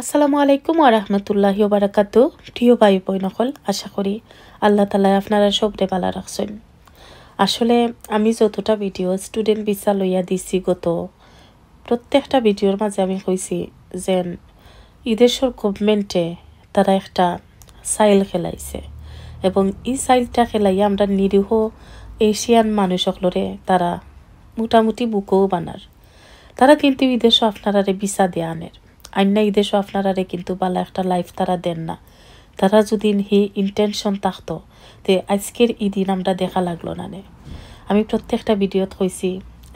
আসসালামু আলাইকুম আরহামতুল্লাহ বারাকাতু প্রিয় ভাই বইনকল আশা করি আল্লাহ তালায় আপনারা সব বালা রাখছেন আসলে আমি যতটা ভিডিও স্টুডেন্ট ভিসা লইয়া দিছি গত প্রত্যেকটা ভিডিওর মাঝে আমি কইছি যে ঈদেশ্বর গভর্নমেন্টে তারা একটা সাইল খেলাইছে এবং এই সাইলটা খেলাইয়া আমরা নিরীহ এশিয়ান মানুষসকলরে তারা মোটামুটি বুকও বানার তারা কিন্তু বিদেশও আপনারা ভিসা দেয়া আনের আইনা ইদেশও আপনারারে কিন্তু ভালো একটা লাইফ তারা দেন না তারা যদি হি ইন্টেনশন থাকতো তে আজকের দিন আমরা দেখা লাগলো না আমি প্রত্যেকটা ভিডিওত কইছি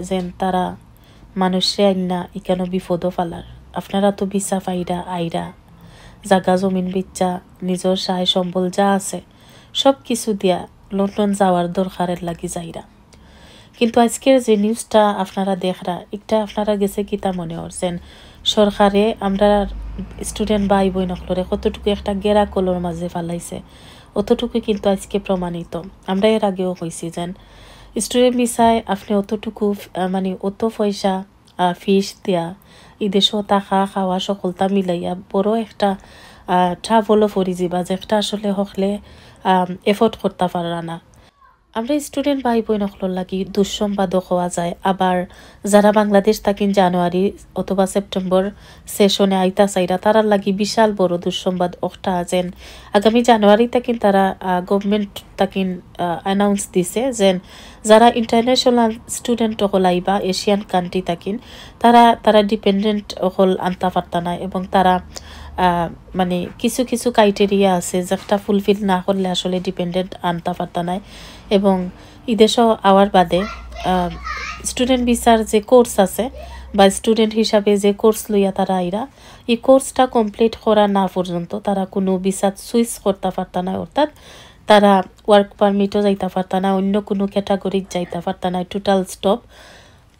যেন তারা মানুষে আইনা ইকানো বিপদও ফালার আপনারা তো বিচা ফাইরা আইরা জাগা জমিন বিচ্ছা নিজৰ সায় সম্বল যা আছে সব কিছু দিয়া লন্ডন যাওয়ার দরকারের লাগি যাইরা কিন্তু আজকের যে নিউজটা আপনারা দেখরা একটা আপনারা গেছে কিতা মনে হর যেন সরকারে আমরা স্টুডেন্ট ভাই বই নকলরে কতটুকু একটা গেরা কলর মাঝে ফালাইছে অতটুকু কিন্তু আজকে প্রমাণিত আমরা এর আগেও কইছি যেন স্টুডেন্ট বিষয় আপনি অতটুকু মানে অত পয়সা ফিস দিয়া দেশও টাকা খাওয়া সকলতা মিলাইয়া বড় একটা ট্রাভেলও ফরি যাবা যে একটা আসলে হকলে এফোর্ড করতে পারা না আমরা স্টুডেন্ট ভাই বোনসকলের লাগি দুঃসম্পাদক হওয়া যায় আবার যারা বাংলাদেশ থাকেন জানুয়ারি অথবা সেপ্টেম্বর সেশনে আইতা চাইরা তারার লাগি বিশাল বড় দুঃসম্বাদ অকটা আছেন আগামী জানুয়ারি থাকেন তারা গভর্নমেন্ট তাকিন অ্যানাউন্স দিছে যে যারা ইন্টারন্যাশনাল স্টুডেন্ট অকল আইবা এশিয়ান কান্ট্রি তাকিন তারা তারা ডিপেন্ডেন্ট অকল আনতা পারতা না এবং তারা মানে কিছু কিছু ক্রাইটেরিয়া আছে যেটা ফুলফিল না করলে আসলে ডিপেন্ডেন্ট আনতা পারতা নাই এবং ইদেশ আওয়ার বাদে স্টুডেন্ট ভিসার যে কোর্স আছে বা স্টুডেন্ট হিসাবে যে কোর্স লইয়া তারা আইরা এই কোর্সটা কমপ্লিট করা না পর্যন্ত তারা কোনো বিচার সুইচ করতে পারতা না অর্থাৎ তারা ওয়ার্ক পারমিটও যাইতে পারতা না অন্য কোনো ক্যাটাগরির যাইতে পারতা না টোটাল স্টপ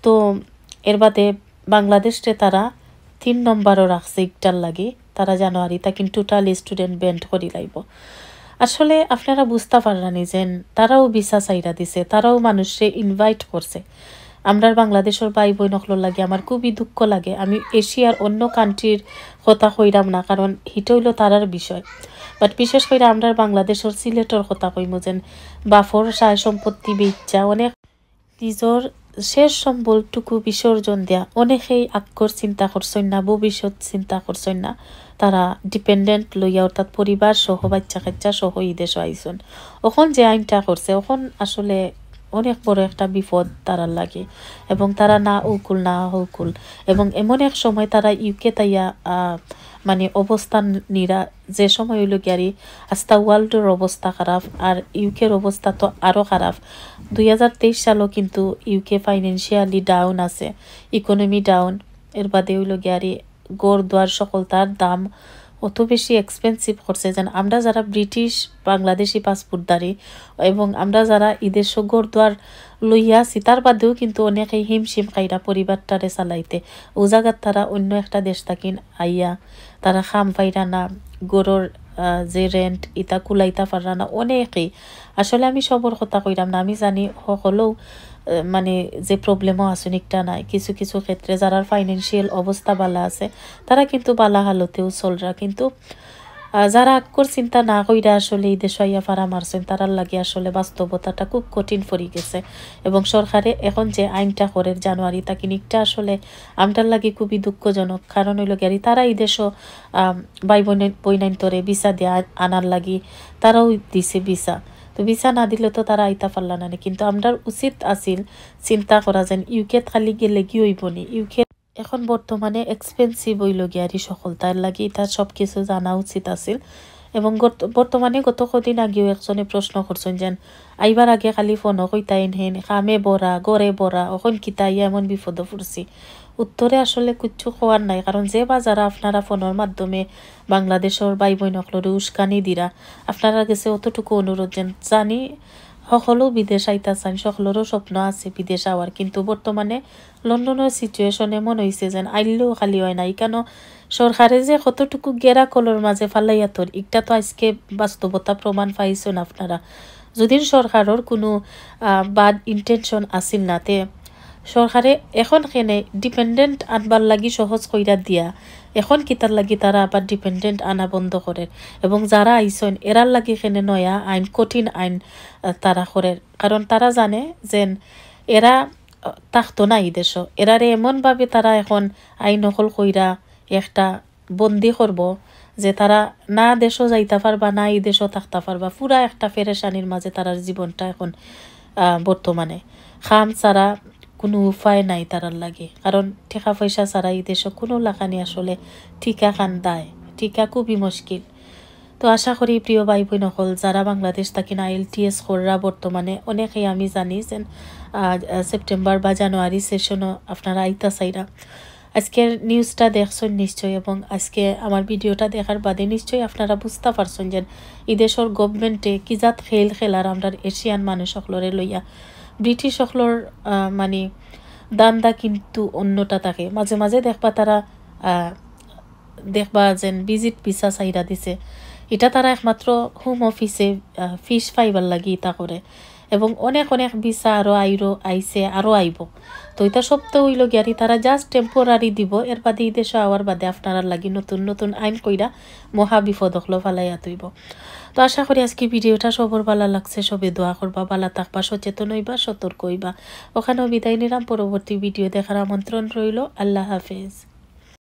তো এর বাদে বাংলাদেশে তারা তিন নম্বরও রাখছে একটার লাগে তারা জানো কিন্তু টোটাল স্টুডেন্ট বেন্ড করি লাইব আসলে আপনারা বুঝতে পারলানি যে তারাও ভিসা চাইরা দিছে তারাও মানুষে ইনভাইট করছে আমরার বাংলাদেশের ভাই বই নকলর লাগে আমার খুবই দুঃখ লাগে আমি এশিয়ার অন্য কান্ট্রির কথা কইরাম না কারণ হিটা হইল তারার বিষয় বাট বিশেষ করে আমরার বাংলাদেশের সিলেটর কথা কইম যেন বাফর সায় সম্পত্তি বেচা অনেক নিজের শেষ সম্বলটুকু বিসর্জন দেয়া অনেকেই আক্ষর চিন্তা করছেন না ভবিষ্যৎ চিন্তা করছেন না তারা ডিপেন্ডেন্ট লইয়া অর্থাৎ পরিবার সহ বাচ্চা কাচ্চা সহ ইদেশ আইসন ওখন যে আইনটা করছে ওখন আসলে অনেক বড় একটা বিপদ তারা লাগে এবং তারা না উকুল না হকুল এবং এমন এক সময় তারা ইউকে তাইয়া মানে অবস্থান নিরা যে সময় হইল গিয়ারি আস্তা ওয়ার্ল্ডের অবস্থা খারাপ আর ইউকের অবস্থা তো আরও খারাপ দুই হাজার তেইশ সালও কিন্তু ইউকে ফাইন্যান্সিয়ালি ডাউন আছে ইকোনমি ডাউন এর বাদে হইল গিয়ারি গড় দোয়ার সকল তার দাম অত বেশি এক্সপেন্সিভ করছে যেন আমরা যারা ব্রিটিশ বাংলাদেশি পাসপোর্টদারি এবং আমরা যারা ঈদের সগর লইয়াছি লইয়া তার বাদেও কিন্তু অনেকেই হিমশিম খাইরা পরিবারটারে চালাইতে ও জায়গার তারা অন্য একটা দেশ থাকিন আইয়া তারা খাম পাইরা না গরুর যে রেন্ট ইতা কুলাইতা পাররা না অনেকেই আসলে আমি সবর কথা কইরাম না আমি জানি সকলেও মানে যে প্রবলেমও অনেকটা নাই কিছু কিছু ক্ষেত্রে যারা ফাইন্যান্সিয়াল অবস্থা বালা আছে তারা কিন্তু বালা হালতেও চলরা কিন্তু যারা আকর চিন্তা না কইরা আসলে এই দেশাইয়া ফারা মারছেন তারার লাগে আসলে বাস্তবতাটা খুব কঠিন ফরি গেছে এবং সরকারে এখন যে আইনটা করে জানুয়ারি তা কিনিকটা আসলে আমটার লাগে খুবই দুঃখজনক কারণ হইল গিয়ে তারা এই দেশও বাই বইনাইন তরে ভিসা দেওয়া আনার লাগি তারাও দিছে ভিসা তো ভিসা না দিলে তো তারা আইতা পারলা না কিন্তু আমরা উচিত আছিল চিন্তা করা যেন ইউকে খালি গেলে কি হইব নি ইউকে এখন বর্তমানে এক্সপেন্সিভ হইল গিয়ারি সকল তার লাগে তার সব কিছু জানা উচিত আছিল এবং বর্তমানে গত কদিন আগেও একজনে প্রশ্ন করছেন যেন আইবার আগে খালি ফোন কইতাইন হেন খামে বরা গড়ে বরা অখন কিতা এমন বিপদ ফুরছি উত্তরে আসলে কিচ্ছু হওয়ার নাই কারণ যে বা আপনারা ফোনের মাধ্যমে বাংলাদেশের বাই বৈনকলরে উস্কানি দিরা আপনারা গেছে অতটুকু অনুরোধ জানি সকলো বিদেশ আইতা চান সকলেরও স্বপ্ন আছে বিদেশ আওয়ার কিন্তু বর্তমানে লন্ডনের সিচুয়েশন এমন হয়েছে যেন আইলেও খালি হয় না কেন সরকারে যে কতটুকু গেরা কলর মাঝে ফালাইয়া তোর একটা তো আজকে বাস্তবতা প্রমাণ পাইছেন আপনারা যদি সরকারের কোনো বাদ ইন্টেনশন আসিল না তে সরকারে এখন কেনে ডিপেন্ডেন্ট আনবার লাগি সহজ কইরা দিয়া এখন কিতার লাগি তারা আবার ডিপেন্ডেন্ট আনা বন্ধ করে এবং যারা আইসন এরার লাগি কেনে নয়া আইন কঠিন আইন তারা করে কারণ তারা জানে যে এরা তাকতো না এই দেশ এরারে এমনভাবে তারা এখন আইন নকল কইরা একটা বন্দি করব যে তারা না দেশও যাইতে পারবা না এই দেশও থাকতে পারবা পুরা একটা ফেরেশানির মাঝে তারার জীবনটা এখন বর্তমানে খাম ছাড়া কোনো উপায় নাই তারার লাগে কারণ ঠেকা পয়সা ছাড়া এই দেশে কোনো লাগানি আসলে টিকা খান দেয় টিকা খুবই মুশকিল তো আশা করি প্রিয় ভাই বোন হল যারা বাংলাদেশ থাকি না এল টি এস খোররা বর্তমানে অনেকেই আমি জানি যে সেপ্টেম্বর বা জানুয়ারি সেশনও আপনারা আইতা চাইরা আজকের নিউজটা দেখছেন নিশ্চয়ই এবং আজকে আমার ভিডিওটা দেখার বাদে নিশ্চয়ই আপনারা বুঝতে পারছেন যে ইদেশর গভর্নমেন্টে কিজাত খেল খেলার আমরা এশিয়ান মানুষ সকলরে লইয়া ব্রিটিশ সকলর মানে দান্দা কিন্তু অন্যটা থাকে মাঝে মাঝে দেখবা তারা দেখবা যেন ভিজিট পিসা চাহিদা দিছে এটা তারা একমাত্র হোম অফিসে ফিস ফাইবার লাগি ইতা করে এবং অনেক অনেক ভিসা আরও আইরো আইসে আরও আইব তো এটা সপ্তাহ হইল গিয়ারি তারা জাস্ট টেম্পোরারি দিব এর বাদে এই দেশে আওয়ার বাদে আপনারা লাগি নতুন নতুন আইন কইরা মহা বিপদ হলো ফালাইয়া তুইব তো আশা করি আজকে ভিডিওটা সবর ভালো লাগছে সবে দোয়া করবা ভালো থাকবা সচেতন হইবা সতর্ক হইবা ওখানেও বিদায় নিলাম পরবর্তী ভিডিও দেখার আমন্ত্রণ রইল আল্লাহ হাফেজ